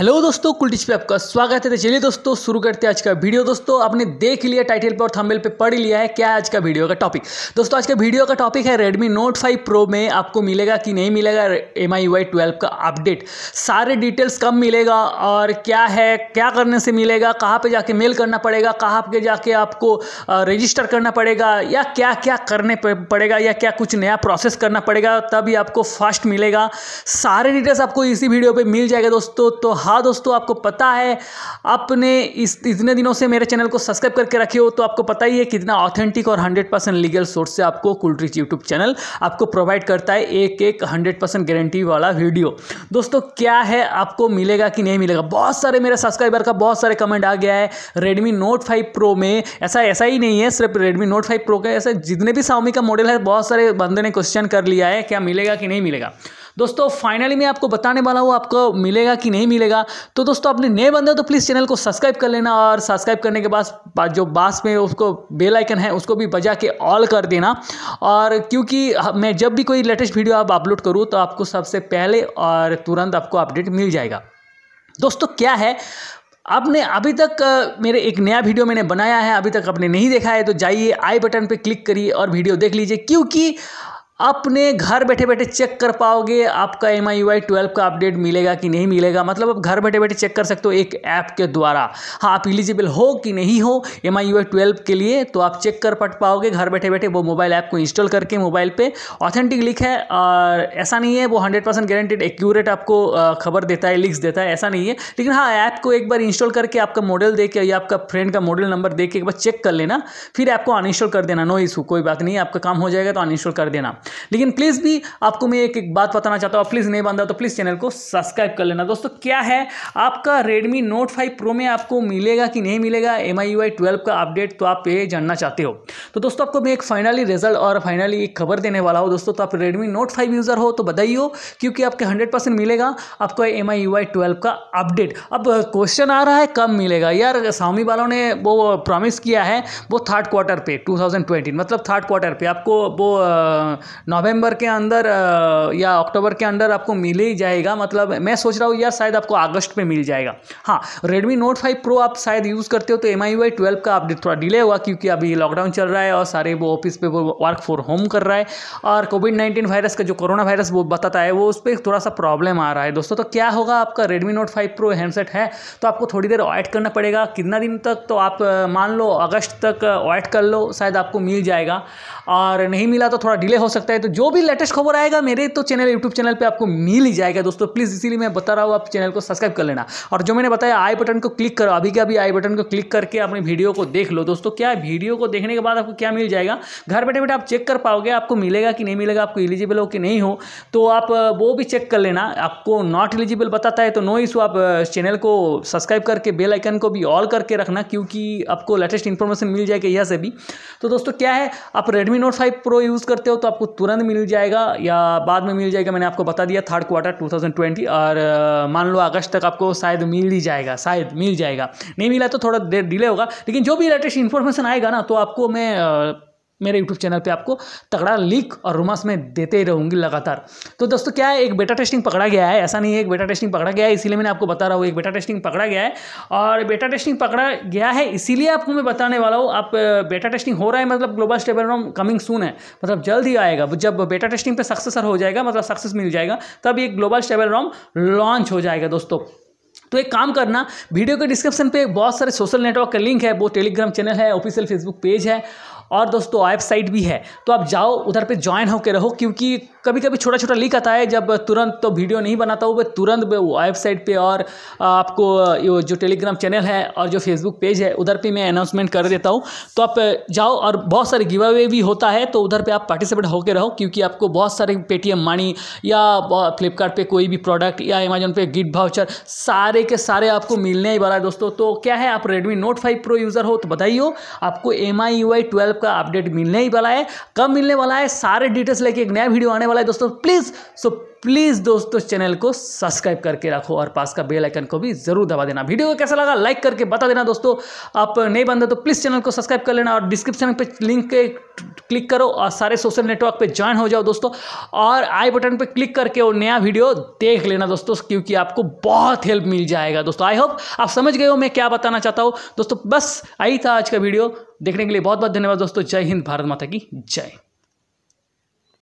hello दोस्तों कुलटिच पे आपका स्वागत है तो चलिए दोस्तों शुरू करते हैं आज का वीडियो दोस्तों आपने देख लिया टाइटल पे और थंबनेल पे पढ़ लिया है क्या आज का वीडियो का टॉपिक दोस्तों आज का वीडियो का टॉपिक है रेडमी नोट 5 प्रो में आपको मिलेगा कि नहीं मिलेगा एम आई वाई ट्वेल्व का अपडेट सारे डिटेल्स कब मिलेगा और क्या है क्या करने से मिलेगा कहाँ पर जाके मेल करना पड़ेगा कहाँ पर जाके आपको रजिस्टर करना पड़ेगा या क्या क्या करने पड़ेगा या क्या कुछ नया प्रोसेस करना पड़ेगा तभी आपको फास्ट मिलेगा सारे डिटेल्स आपको इसी वीडियो पर मिल जाएगा दोस्तों तो हाँ दोस्तों आपको पता है आपने इस इतने दिनों से मेरे चैनल को सब्सक्राइब करके रखे हो तो आपको पता ही है कितना ऑथेंटिक और हंड्रेड परसेंट लीगल सोर्स से आपको कुलट्रिच यूट्यूब चैनल आपको प्रोवाइड करता है एक एक हंड्रेड परसेंट गारंटी वाला वीडियो दोस्तों क्या है आपको मिलेगा कि नहीं मिलेगा बहुत सारे मेरे सब्सक्राइबर का बहुत सारे कमेंट आ गया है रेडमी नोट फाइव प्रो में ऐसा ऐसा ही नहीं है सिर्फ रेडमी नोट फाइव प्रो का ऐसा जितने भी साउमी का मॉडल है बहुत सारे बंदे ने क्वेश्चन कर लिया है क्या मिलेगा कि नहीं मिलेगा दोस्तों फाइनली मैं आपको बताने वाला हूँ आपको मिलेगा कि नहीं मिलेगा तो दोस्तों अपने नए बंदे तो प्लीज़ चैनल को सब्सक्राइब कर लेना और सब्सक्राइब करने के बाद जो बास में उसको बेल आइकन है उसको भी बजा के ऑल कर देना और क्योंकि मैं जब भी कोई लेटेस्ट वीडियो आप अपलोड करूँ तो आपको सबसे पहले और तुरंत आपको अपडेट मिल जाएगा दोस्तों क्या है आपने अभी तक मेरे एक नया वीडियो मैंने बनाया है अभी तक आपने नहीं देखा है तो जाइए आई बटन पे क्लिक करिए और वीडियो देख लीजिए क्योंकि अपने घर बैठे बैठे चेक कर पाओगे आपका एम आई वाई ट्वेल्व का अपडेट मिलेगा कि नहीं मिलेगा मतलब आप घर बैठे बैठे चेक कर सकते हो एक ऐप के द्वारा हाँ आप इलिजिबल हो कि नहीं हो एम आई वाई ट्वेल्व के लिए तो आप चेक कर पट पाओगे घर बैठे बैठे वो मोबाइल ऐप को इंस्टॉल करके मोबाइल पे ऑथेंटिक लिख है और ऐसा नहीं है वो हंड्रेड परसेंट गारंटेड एक्यूरेट आपको खबर देता है लिख्स देता है ऐसा नहीं है लेकिन हाँ ऐप को एक बार इंस्टॉल करके आपका मॉडल दे के या आपका फ्रेंड का मॉडल नंबर दे के एक बार चेक कर लेना फिर ऐप को अनइंस्टॉल कर देना नो इशू कोई बात नहीं आपका काम हो जाएगा तो अनइंस्टॉल कर देना लेकिन प्लीज़ भी आपको मैं एक एक बात बताना चाहता हूँ प्लीज़ नहीं बांधा तो प्लीज़ चैनल को सब्सक्राइब कर लेना दोस्तों क्या है आपका रेडमी नोट फाइव प्रो में आपको मिलेगा कि नहीं मिलेगा एम आई का अपडेट तो आप ये जानना चाहते हो तो दोस्तों आपको मैं एक फाइनली रिजल्ट और फाइनली एक खबर देने वाला हूँ दोस्तों तो आप रेडमी नोट फाइव यूज़र हो तो बताइए क्योंकि आपके हंड्रेड परसेंट मिलेगा आपको एम आई यू का अपडेट अब क्वेश्चन आ रहा है कब मिलेगा यार स्वामी वालों ने वो प्रॉमिस किया है वो थर्ड क्वार्टर पे 2020 मतलब थर्ड क्वार्टर पे आपको वो नवंबर के अंदर या अक्टूबर के अंदर आपको मिल ही जाएगा मतलब मैं सोच रहा हूँ या शायद आपको अगस्त में मिल जाएगा हाँ रेडमी नोट फाइव प्रो आप शायद यूज़ करते हो तो एम आई वाई ट्वेल्व का अपडेट थोड़ा डिले हुआ क्योंकि अभी लॉकडाउन चल रहा है और सारे वो ऑफिस पे वो वर्क फॉर होम कर रहा है और कोविड नाइन्टीन वायरस का जो कोरोना वायरस वो बताता है वो उस पर थोड़ा सा प्रॉब्लम आ रहा है दोस्तों तो क्या होगा आपका Redmi Note five Pro handset है तो आपको थोड़ी देर वेट करना पड़ेगा कितना दिन तक तो आप मान लो अगस्त तक वेट कर लो शायद आपको मिल जाएगा और नहीं मिला तो थोड़ा डिले हो सकता सकता है तो जो भी लेटेस्ट खबर आएगा मेरे तो चैनल यूट्यूब चैनल पर आपको मिल ही जाएगा दोस्तों प्लीज़ इसीलिए मैं बता रहा हूँ आप चैनल को सब्सक्राइब कर लेना और जो मैंने बताया आई बटन को क्लिक करो अभी के अभी आई बटन को क्लिक करके अपनी वीडियो को देख लो दोस्तों क्या वीडियो को देखने के बाद आपको क्या मिल जाएगा घर बैठे बैठे आप चेक कर पाओगे आपको मिलेगा कि नहीं मिलेगा आपको इलिजिबल हो कि नहीं हो तो आप वो भी चेक कर लेना आपको नॉट एलिजिबल बताता है तो नो इशू आप चैनल को सब्सक्राइब करके बेल आइकन को भी ऑल करके रखना क्योंकि आपको लेटेस्ट इन्फॉर्मेशन मिल जाएगी यहाँ से भी तो दोस्तों क्या है आप Redmi Note five Pro use करते हो तो आपको तुरंत मिल जाएगा या बाद में मिल जाएगा मैंने आपको बता दिया थर्ड क्वार्टर 2020 और मान लो अगस्त तक आपको शायद मिल ही जाएगा शायद मिल जाएगा नहीं मिला तो थोड़ा देर डिले होगा लेकिन जो भी लेटेस्ट इन्फॉर्मेशन आएगा ना तो आपको मैं मेरे यूट्यूब चैनल पे आपको तगड़ा लीक और रोमांस में देते ही रहूँगी लगातार तो दोस्तों क्या है एक बेटा टेस्टिंग पकड़ा गया है ऐसा नहीं है एक बेटा टेस्टिंग पकड़ा गया है इसीलिए मैंने आपको बता रहा हूँ एक बेटा टेस्टिंग पकड़ा गया है और बेटा टेस्टिंग पकड़ा गया है इसीलिए आपको मैं बताने वाला हूँ आप बेटा टेस्टिंग हो रहा है मतलब ग्लोबल स्टेबल कमिंग सून है मतलब जल्द ही आएगा जब बेटा टेस्टिंग पर सक्सेसर हो जाएगा मतलब सक्सेस मिल जाएगा तब एक ग्लोबल स्टेबल रॉम लॉन्च हो जाएगा दोस्तों तो एक काम करना वीडियो के डिस्क्रिप्शन पे बहुत सारे सोशल नेटवर्क का लिंक है वो टेलीग्राम चैनल है ऑफिशियल फेसबुक पेज है और दोस्तों वेबसाइट भी है तो आप जाओ उधर पे ज्वाइन होकर रहो क्योंकि कभी कभी छोटा छोटा लीक आता है जब तुरंत तो वीडियो नहीं बनाता हूँ तुरंत वेबसाइट पे और आपको जो टेलीग्राम चैनल है और जो फेसबुक पेज है उधर पे मैं अनाउंसमेंट कर देता हूँ तो आप जाओ और बहुत सारे गिव अवे भी होता है तो उधर पर आप पार्टिसिपेट होकर रहो क्योंकि आपको बहुत सारे पेटीएम मानी या फ्लिपकार्ट पे कोई भी प्रोडक्ट या अमेजोन पे गिट भाउचर सारे के सारे आपको मिलने ही वाला है दोस्तों तो क्या है आप Redmi Note five Pro user हो तो बताइए आपको M I U I twelve का अपडेट मिलने ही वाला है कब मिलने वाला है सारे डिटेल्स लेके एक नया वीडियो आने वाला है दोस्तों प्लीज़ सो प्लीज़ दोस्तों चैनल को सब्सक्राइब करके रखो और पास का बेल आइकन को भी जरूर दबा देना वीडियो को कैसा लगा लाइक करके बता देना दोस्तों आप नहीं बंदे तो प्लीज़ चैनल को सब्सक्राइब कर लेना और डिस्क्रिप्शन पे लिंक के क्लिक करो और सारे सोशल नेटवर्क पे ज्वाइन हो जाओ दोस्तों और आई बटन पे क्लिक करके वो नया वीडियो देख लेना दोस्तों क्योंकि आपको बहुत हेल्प मिल जाएगा दोस्तों आई होप आप समझ गए हो मैं क्या बताना चाहता हूँ दोस्तों बस आई था आज का वीडियो देखने के लिए बहुत बहुत धन्यवाद दोस्तों जय हिंद भारत माता की जय